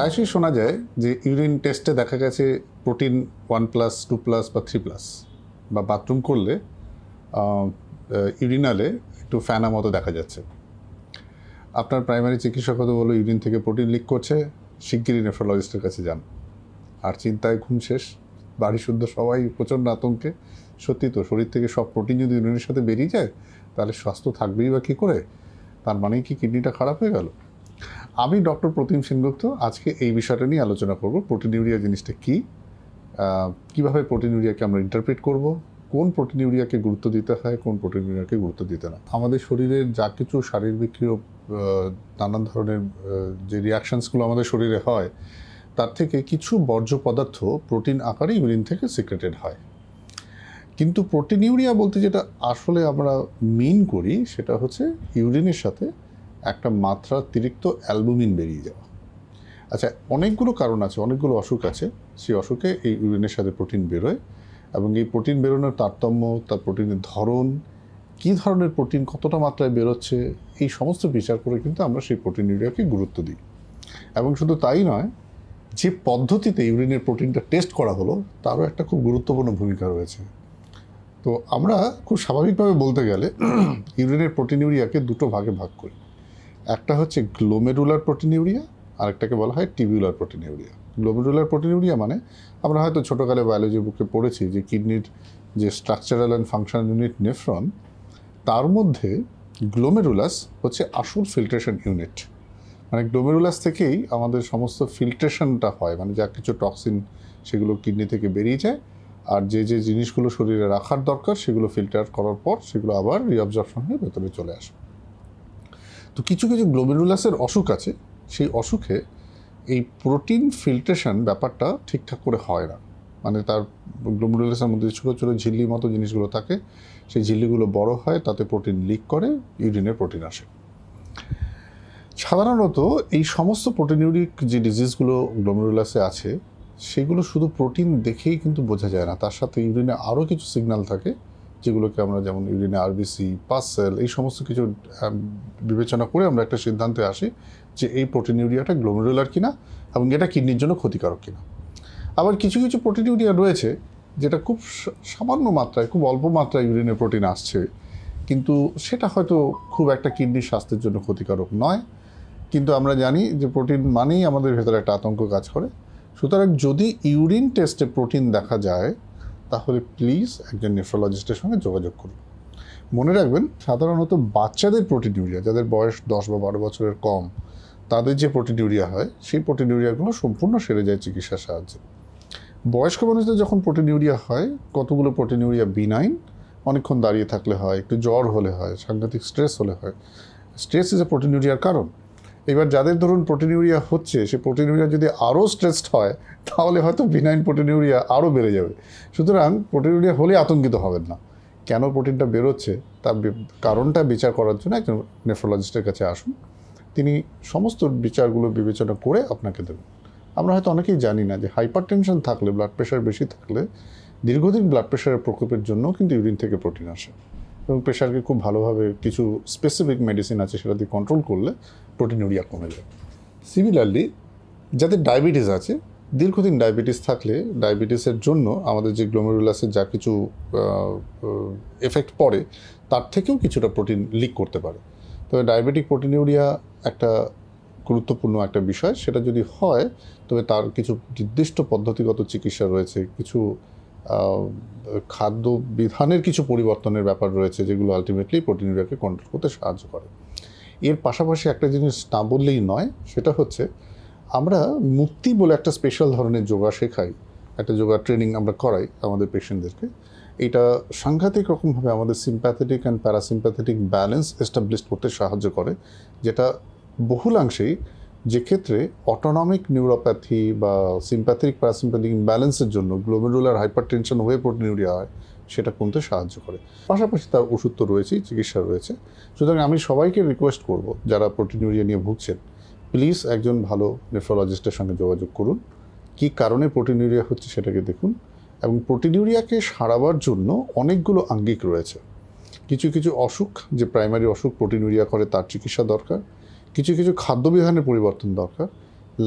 প্রায়শই শোনা যায় যে ইউরিন টেস্টে দেখা গেছে protein one plus two plus বা থ্রি প্লাস বা বাথরুম করলে ইউরিনালে একটু ফ্যানা মতো দেখা যাচ্ছে আপনার প্রাইমারি চিকিৎসক হতে বলো ইউরিন থেকে প্রোটিন লিক করছে শিগগিরই নেফ্রোলজিস্টের কাছে যান আর চিন্তায় ঘুম শেষ বাড়ি শুদ্ধ সবাই প্রচণ্ড আতঙ্কে সত্যি তো শরীর থেকে সব প্রোটিন যদি ইউরিনের সাথে বেরিয়ে যায় তাহলে স্বাস্থ্য থাকবেই বা কী করে তার মানে কি কিডনিটা খারাপ হয়ে গেল আমি ডক্টর প্রতিম সেনগুপ্ত আজকে এই বিষয়টা নিয়ে আলোচনা করব প্রোটিনিউরিয়া জিনিসটা কী কীভাবে প্রোটিনিউরিয়াকে আমরা ইন্টারপ্রেট করব কোন প্রোটিনিউরিয়াকে গুরুত্ব দিতে হয় কোন প্রোটিনিউরিয়াকে গুরুত্ব দিতে না আমাদের শরীরের যা কিছু শারীরবৃত্ত নানান ধরনের যে রিয়াকশানসগুলো আমাদের শরীরে হয় তার থেকে কিছু বর্জ্য পদার্থ প্রোটিন আকারে ইউরিন থেকে সিক্রেটেড হয় কিন্তু প্রোটিনিউরিয়া বলতে যেটা আসলে আমরা মিন করি সেটা হচ্ছে ইউরিনের সাথে একটা মাত্রাতিরিক্ত অ্যালবুমিন বেরিয়ে যাওয়া আচ্ছা অনেকগুলো কারণ আছে অনেকগুলো অসুখ আছে সেই অসুখে এই ইউরিনের সাথে প্রোটিন বেরোয় এবং এই প্রোটিন বেরোনোর তারতম্য তার প্রোটিনের ধরন কী ধরনের প্রোটিন কতটা মাত্রায় বেরোচ্ছে এই সমস্ত বিচার করে কিন্তু আমরা সেই প্রোটিন ইউরিয়াকে গুরুত্ব দিই এবং শুধু তাই নয় যে পদ্ধতিতে ইউরিনের প্রোটিনটা টেস্ট করা হলো তারও একটা খুব গুরুত্বপূর্ণ ভূমিকা রয়েছে তো আমরা খুব স্বাভাবিকভাবে বলতে গেলে ইউরিনের প্রোটিন ইউরিয়াকে দুটো ভাগে ভাগ করি একটা হচ্ছে গ্লোমেরুলার প্রোটিন আর আরেকটাকে বলা হয় tubular urea glomerular proteinuria মানে আমরা হয়তো ছোটোকালে বায়োলজি বুকে পড়েছি যে কিডনির যে structural and function unit nephron তার মধ্যে গ্লোমেরুলাস হচ্ছে আসল ফিল্ট্রেশন ইউনিট মানে গ্লোমেরুলাস থেকেই আমাদের সমস্ত ফিল্ট্রেশনটা হয় মানে যা কিছু টক্সিন সেগুলো কিডনি থেকে বেরিয়ে যায় আর যে যে জিনিসগুলো শরীরে রাখার দরকার সেগুলো ফিল্টার করার পর সেগুলো আবার রিঅবজর্পশন হয়ে ভেতরে চলে আসে তো কিছু কিছু গ্লোমেরুলাসের অসুখ আছে সেই অসুখে এই প্রোটিন ফিল্ট্রেশন ব্যাপারটা ঠিকঠাক করে হয় না মানে তার গ্লোমেরুলাসের মধ্যে ছোটো ছোটো ঝিল্লির মতো জিনিসগুলো থাকে সেই ঝিল্লিগুলো বড় হয় তাতে প্রোটিন লিক করে ইউরিনে প্রোটিন আসে সাধারণত এই সমস্ত প্রোটিনিউরিক যে ডিজিজগুলো গ্লোমেরুলাসে আছে সেগুলো শুধু প্রোটিন দেখেই কিন্তু বোঝা যায় না তার সাথে ইউরিনে আরও কিছু সিগন্যাল থাকে যেগুলোকে আমরা যেমন ইউরিনে আরবিসি পাসেল এই সমস্ত কিছু বিবেচনা করে আমরা একটা সিদ্ধান্তে আসি যে এই প্রোটিন ইউরিয়াটা গ্লোমেরুলার কিনা এবং এটা কিডনির জন্য ক্ষতিকারক কিনা আবার কিছু কিছু প্রোটিন ইউরিয়া রয়েছে যেটা খুব সামান্য মাত্রায় খুব অল্প মাত্রায় ইউরিনে প্রোটিন আসছে কিন্তু সেটা হয়তো খুব একটা কিডনির স্বাস্থ্যের জন্য ক্ষতিকারক নয় কিন্তু আমরা জানি যে প্রোটিন মানেই আমাদের ভেতরে একটা আতঙ্ক কাজ করে সুতরাং যদি ইউরিন টেস্টে প্রোটিন দেখা যায় তাহলে প্লিজ একজন নেফ্রোলজিস্টের সঙ্গে যোগাযোগ করুন মনে রাখবেন সাধারণত বাচ্চাদের প্রোটিনিউরিয়া যাদের বয়স দশ বা বারো বছরের কম তাদের যে প্রোটিনিউরিয়া হয় সেই প্রোটিনিউরিয়াগুলো সম্পূর্ণ সেরে যায় চিকিৎসার সাহায্যে বয়স্ক মানুষদের যখন প্রোটিনিউরিয়া হয় কতগুলো প্রোটিনিউরিয়া বিনাইন অনেকক্ষণ দাঁড়িয়ে থাকলে হয় একটু জ্বর হলে হয় সাংঘাতিক স্ট্রেস হলে হয় স্ট্রেস ইজ এ প্রোটিনিউরিয়ার কারণ এবার যাদের ধরুন প্রোটিনিউরিয়া হচ্ছে সে প্রোটিনিউরিয়া যদি আরও স্ট্রেসড হয় তাহলে হয়তো বিনাইন প্রোটিনিউরিয়া আরও বেড়ে যাবে সুতরাং প্রোটিনিউরিয়া হলে আতঙ্কিত হবেন না কেন প্রোটিনটা বেরোচ্ছে তার কারণটা বিচার করার জন্য একজন নেফ্রোলজিস্টের কাছে আসুন তিনি সমস্ত বিচারগুলো বিবেচনা করে আপনাকে দেবেন আমরা হয়তো অনেকেই জানি না যে হাইপার টেনশন থাকলে ব্লাড প্রেশার বেশি থাকলে দীর্ঘদিন ব্লাড প্রেশারের প্রকোপের জন্য কিন্তু ইউরিন থেকে প্রোটিন আসে এবং প্রেশারকে খুব ভালোভাবে কিছু স্পেসিফিক মেডিসিন আছে সেটা দিয়ে কন্ট্রোল করলে প্রোটিনুরিয়া কমে যায় সিমিলারলি যাদের ডায়াবেটিস আছে দীর্ঘদিন ডায়াবেটিস থাকলে ডায়াবেটিসের জন্য আমাদের যে গ্লোমেরুলাসের যা কিছু এফেক্ট পড়ে তার থেকেও কিছুটা প্রোটিন লিক করতে পারে তবে ডায়াবেটিক প্রোটিনিউরিয়া একটা গুরুত্বপূর্ণ একটা বিষয় সেটা যদি হয় তবে তার কিছু নির্দিষ্ট পদ্ধতিগত চিকিৎসা রয়েছে কিছু খাদ্য বিধানের কিছু পরিবর্তনের ব্যাপার রয়েছে যেগুলো আলটিমেটলি প্রোটিনিয়াকে কন্ট্রোল করতে সাহায্য করে এর পাশাপাশি একটা জিনিস না বললেই নয় সেটা হচ্ছে আমরা মুক্তি বলে একটা স্পেশাল ধরনের যোগা শেখাই একটা যোগা ট্রেনিং আমরা করাই আমাদের পেশেন্টদেরকে এটা সাংঘাতিক রকমভাবে আমাদের sympathetic and parasympathetic balance establish করতে সাহায্য করে যেটা বহুলাংশেই যে ক্ষেত্রে অটোনমিক নিউরোপ্যাথি বা সিম্প্যাথিক প্যারাসিম্প্যাথিক ব্যালেন্সের জন্য গ্লোমেরুলার হাইপার টেনশন হয়ে প্রোটিনিউরিয়া হয় সেটা কমতে সাহায্য করে পাশাপাশি তার ওষুধ তো রয়েছেই চিকিৎসা রয়েছে সুতরাং আমি সবাইকে রিকোয়েস্ট করব যারা প্রোটিনিউরিয়া নিয়ে ভুগছেন প্লিজ একজন ভালো নেফ্রোলজিস্টের সঙ্গে যোগাযোগ করুন কি কারণে প্রোটিনিউরিয়া হচ্ছে সেটাকে দেখুন এবং প্রোটিনিউরিয়াকে সারাবার জন্য অনেকগুলো আঙ্গিক রয়েছে কিছু কিছু অসুখ যে প্রাইমারি অসুখ প্রোটিনিউরিয়া করে তার চিকিৎসা দরকার কিছু কিছু খাদ্যবিধানের পরিবর্তন দরকার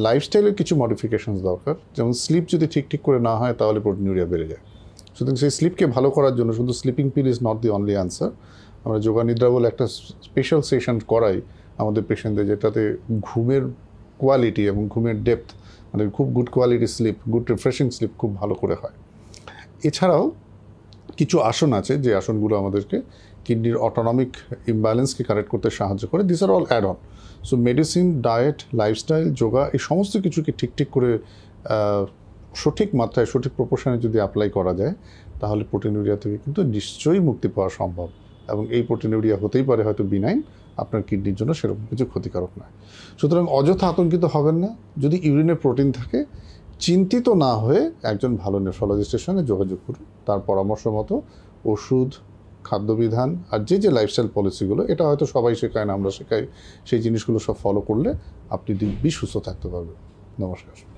লাইফস্টাইলের কিছু মডিফিকেশনস দরকার যেমন স্লিপ যদি ঠিক ঠিক করে না হয় তাহলে প্রোটিনিউরিয়া বেড়ে যায় সুতরাং সেই স্লিপকে ভালো করার জন্য শুধু sleeping pill is not the only answer আমরা যোগা নিদ্রা বলে একটা স্পেশাল সেশন করাই আমাদের পেশেন্টদের যেটাতে ঘুমের কোয়ালিটি এবং ঘুমের ডেপথ মানে খুব good quality sleep good refreshing sleep খুব ভালো করে হয় এছাড়াও কিছু আসন আছে যে আসনগুলো আমাদেরকে কিডনির অটোনমিক ইমব্যালেন্সকে কারেক্ট করতে সাহায্য করে this are all add on so medicine diet lifestyle yoga এই সমস্ত কিছুকে ঠিক ঠিক করে সঠিক মাত্রায় সঠিক প্রপোর্শনে যদি অ্যাপ্লাই করা যায় তাহলে ইউরিয়া থেকে কিন্তু নিশ্চয়ই মুক্তি পাওয়া সম্ভব এবং এই ইউরিয়া হতেই পারে হয়তো বিনাইন আপনার কিডনির জন্য সেরকম কিছু ক্ষতিকারক নয় সুতরাং অযথা আতঙ্কিত হবেন না যদি ইউরিনে প্রোটিন থাকে চিন্তিত না হয়ে একজন ভালো নেফ্রোলজিস্টের সঙ্গে যোগাযোগ করুন তার পরামর্শ মতো ওষুধ খাদ্যবিধান আর যে যে লাইফস্টাইল পলিসিগুলো এটা হয়তো সবাই শেখায় না আমরা শেখাই সেই জিনিসগুলো সব ফলো করলে আপনি দিব্যি সুস্থ থাকতে পারবেন নমস্কার